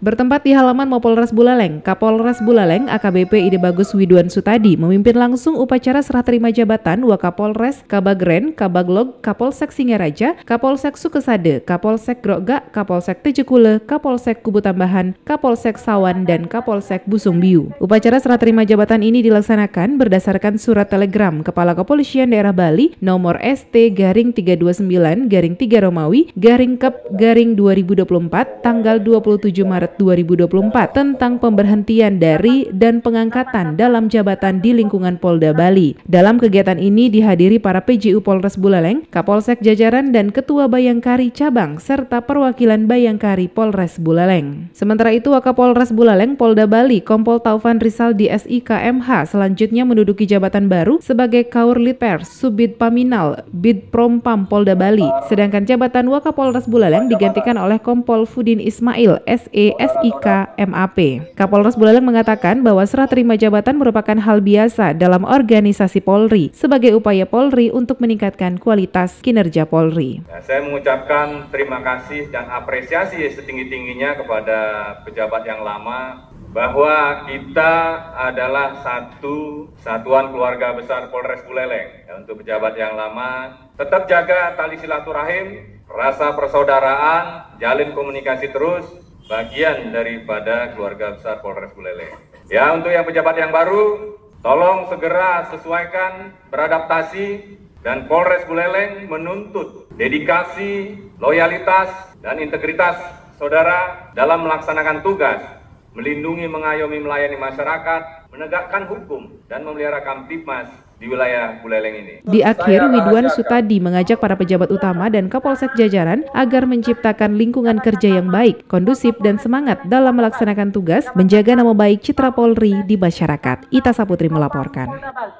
Bertempat di halaman Mapolres Buleleng, Kapolres Buleleng AKBP Ide Bagus Widuan Sutadi memimpin langsung upacara serah terima jabatan Wakapolres Kabagren, Kabaglog, Kapolsek Singaraja, Kapolsek Sukesade, Kapolsek Groga, Kapolsek Tejekule, Kapolsek Kubu Tambahan, Kapolsek Sawan, dan Kapolsek Busungbiu. Upacara serah terima jabatan ini dilaksanakan berdasarkan surat telegram Kepala Kepolisian Daerah Bali nomor ST garing 329 garing 3 Romawi garing Kep garing 2024 tanggal 27 Maret Maret 2024 tentang pemberhentian dari dan pengangkatan dalam jabatan di lingkungan Polda Bali. Dalam kegiatan ini dihadiri para PJU Polres Buleleng, Kapolsek Jajaran dan Ketua Bayangkari Cabang serta perwakilan Bayangkari Polres Buleleng. Sementara itu Wakapolres Buleleng Polda Bali Kompol Taufan Rizal di SIKMH selanjutnya menduduki jabatan baru sebagai Kaur Litpers Subid Paminal Bid Prompam Polda Bali. Sedangkan jabatan Wakapolres Buleleng digantikan oleh Kompol Fudin Ismail SE SIK MAP. Kapolres Buleleng mengatakan bahwa serah terima jabatan merupakan hal biasa dalam organisasi Polri sebagai upaya Polri untuk meningkatkan kualitas kinerja Polri. Nah, saya mengucapkan terima kasih dan apresiasi setinggi-tingginya kepada pejabat yang lama bahwa kita adalah satu satuan keluarga besar Polres Buleleng. Ya, untuk pejabat yang lama, tetap jaga tali silaturahim, rasa persaudaraan, jalin komunikasi terus, bagian daripada keluarga besar Polres Buleleng. Ya, untuk yang pejabat yang baru, tolong segera sesuaikan beradaptasi dan Polres Buleleng menuntut dedikasi, loyalitas, dan integritas saudara dalam melaksanakan tugas melindungi, mengayomi, melayani masyarakat, menegakkan hukum, dan memelihara Kamtipmas di wilayah Buleleng ini. Di akhir, Widwan Sutadi mengajak para pejabat utama dan Kapolsek jajaran agar menciptakan lingkungan kerja yang baik, kondusif, dan semangat dalam melaksanakan tugas menjaga nama baik Citra Polri di masyarakat. Ita Saputri melaporkan.